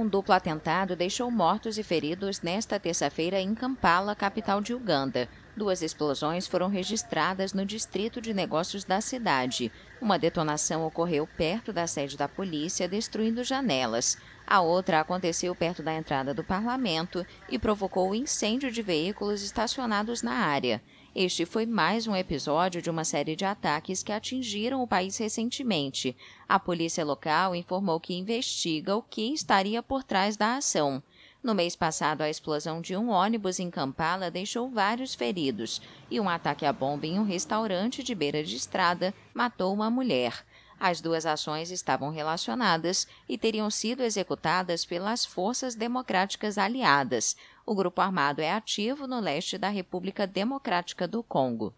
Um duplo atentado deixou mortos e feridos nesta terça-feira em Kampala, capital de Uganda. Duas explosões foram registradas no distrito de negócios da cidade. Uma detonação ocorreu perto da sede da polícia, destruindo janelas. A outra aconteceu perto da entrada do parlamento e provocou o incêndio de veículos estacionados na área. Este foi mais um episódio de uma série de ataques que atingiram o país recentemente. A polícia local informou que investiga o que estaria por trás da ação. No mês passado, a explosão de um ônibus em Kampala deixou vários feridos e um ataque à bomba em um restaurante de beira de estrada matou uma mulher. As duas ações estavam relacionadas e teriam sido executadas pelas forças democráticas aliadas. O grupo armado é ativo no leste da República Democrática do Congo.